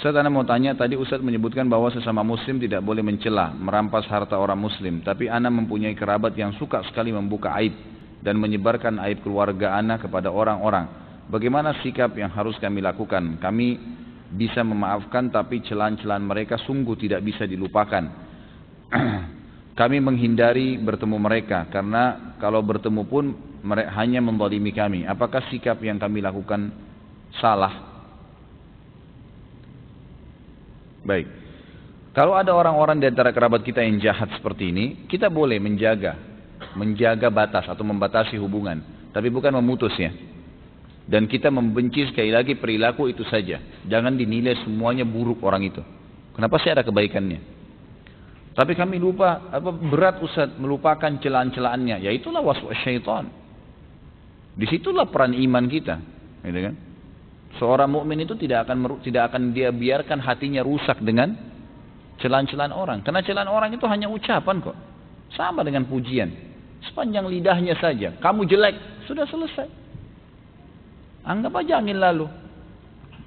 Ustaz Anda mau tanya tadi Ustaz menyebutkan bahwa sesama muslim tidak boleh mencela, merampas harta orang muslim, tapi Anda mempunyai kerabat yang suka sekali membuka aib dan menyebarkan aib keluarga Anda kepada orang-orang. Bagaimana sikap yang harus kami lakukan? Kami bisa memaafkan tapi celan-celan mereka sungguh tidak bisa dilupakan. kami menghindari bertemu mereka karena kalau bertemu pun mereka hanya membalimi kami. Apakah sikap yang kami lakukan salah? Baik. Kalau ada orang-orang di antara kerabat kita yang jahat seperti ini, kita boleh menjaga, menjaga batas atau membatasi hubungan, tapi bukan memutusnya. Dan kita membenci sekali lagi perilaku itu saja. Jangan dinilai semuanya buruk orang itu. Kenapa sih ada kebaikannya? Tapi kami lupa apa berat Ustaz melupakan celaan-celaannya. Yaitulah waswas syaitan. Disitulah peran iman kita, gitu kan? Seorang mukmin itu tidak akan tidak akan dia biarkan hatinya rusak dengan celan-celan orang. Karena celan orang itu hanya ucapan kok. Sama dengan pujian. Sepanjang lidahnya saja. Kamu jelek, sudah selesai. Anggap aja angin lalu.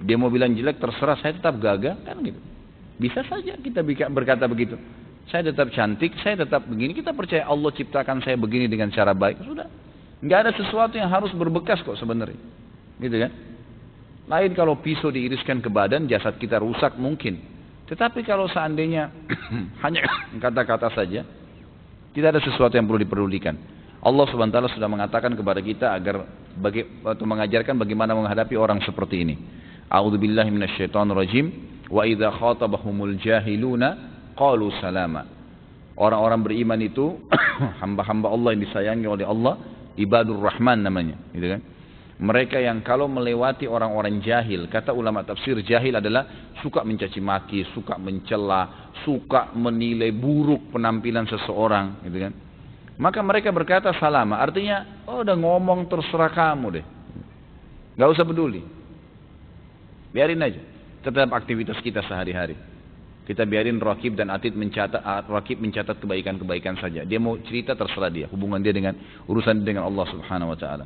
Dia mau bilang jelek terserah saya tetap gagah kan gitu. Bisa saja kita berkata begitu. Saya tetap cantik, saya tetap begini. Kita percaya Allah ciptakan saya begini dengan cara baik. Sudah. Nggak ada sesuatu yang harus berbekas kok sebenarnya. Gitu kan? Lain kalau pisau diiriskan ke badan, jasad kita rusak mungkin. Tetapi kalau seandainya hanya kata-kata saja, tidak ada sesuatu yang perlu diperdulikan. Allah SWT sudah mengatakan kepada kita agar bagi, atau mengajarkan bagaimana menghadapi orang seperti ini. A'udzubillahi minasyaitonirrajim wa idza khatabahumul jahiluna qalu salama. Orang-orang beriman itu hamba-hamba Allah yang disayangi oleh Allah, ibadur rahman namanya, gitu kan? Mereka yang kalau melewati orang-orang jahil, kata ulama tafsir jahil adalah suka mencaci maki, suka mencela, suka menilai buruk penampilan seseorang, gitu kan. Maka mereka berkata salama, artinya oh udah ngomong terserah kamu deh. Gak usah peduli. Biarin aja. Tetap aktivitas kita sehari-hari. Kita biarin Rakib dan Atid mencatat ah, Rakib mencatat kebaikan-kebaikan saja. Dia mau cerita terserah dia. Hubungan dia dengan urusan dia dengan Allah Subhanahu wa taala.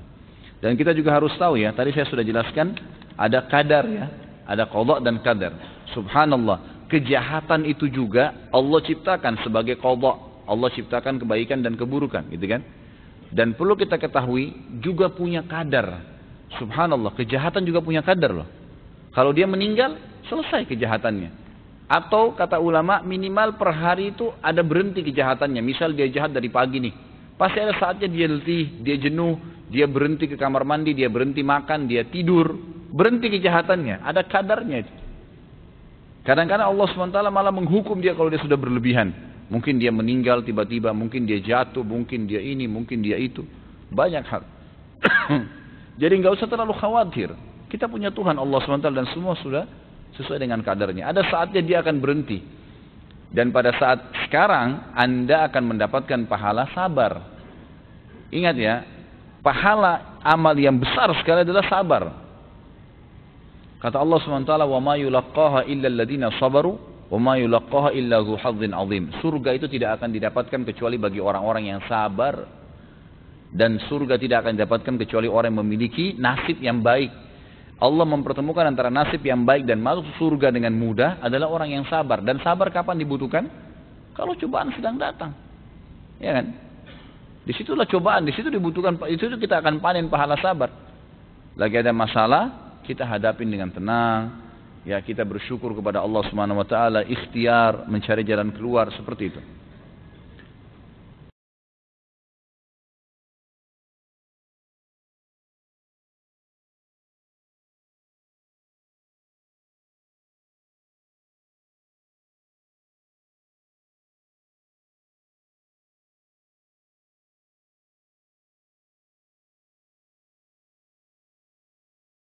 Dan kita juga harus tahu ya, tadi saya sudah jelaskan, ada kadar ya, ada kodok dan kadar. Subhanallah, kejahatan itu juga Allah ciptakan sebagai kodok. Allah ciptakan kebaikan dan keburukan, gitu kan? Dan perlu kita ketahui juga punya kadar. Subhanallah, kejahatan juga punya kadar loh. Kalau dia meninggal, selesai kejahatannya. Atau kata ulama minimal per hari itu ada berhenti kejahatannya. Misal dia jahat dari pagi nih. Pasti ada saatnya dia letih, dia jenuh, dia berhenti ke kamar mandi, dia berhenti makan, dia tidur. Berhenti kejahatannya. Ada kadarnya. Kadang-kadang Allah SWT malah menghukum dia kalau dia sudah berlebihan. Mungkin dia meninggal tiba-tiba, mungkin dia jatuh, mungkin dia ini, mungkin dia itu. Banyak hal. Jadi nggak usah terlalu khawatir. Kita punya Tuhan Allah SWT dan semua sudah sesuai dengan kadarnya. Ada saatnya dia akan berhenti. Dan pada saat sekarang Anda akan mendapatkan pahala sabar. Ingat ya, pahala amal yang besar sekali adalah sabar. Kata Allah SWT, وَمَا يُلَقَّهَا إِلَّا الَّذِينَ صَبَرُوا وَمَا يُلَقَّهَا إِلَّا ذُو حَظٍ عَظِيمٍ Surga itu tidak akan didapatkan kecuali bagi orang-orang yang sabar. Dan surga tidak akan didapatkan kecuali orang yang memiliki nasib yang baik. Allah mempertemukan antara nasib yang baik dan masuk surga dengan mudah adalah orang yang sabar. Dan sabar kapan dibutuhkan? Kalau cobaan sedang datang. Ya kan? Disitulah cobaan, disitu dibutuhkan, itu kita akan panen pahala sabar. Lagi ada masalah, kita hadapin dengan tenang. Ya kita bersyukur kepada Allah Subhanahu Wa Taala, ikhtiar mencari jalan keluar seperti itu.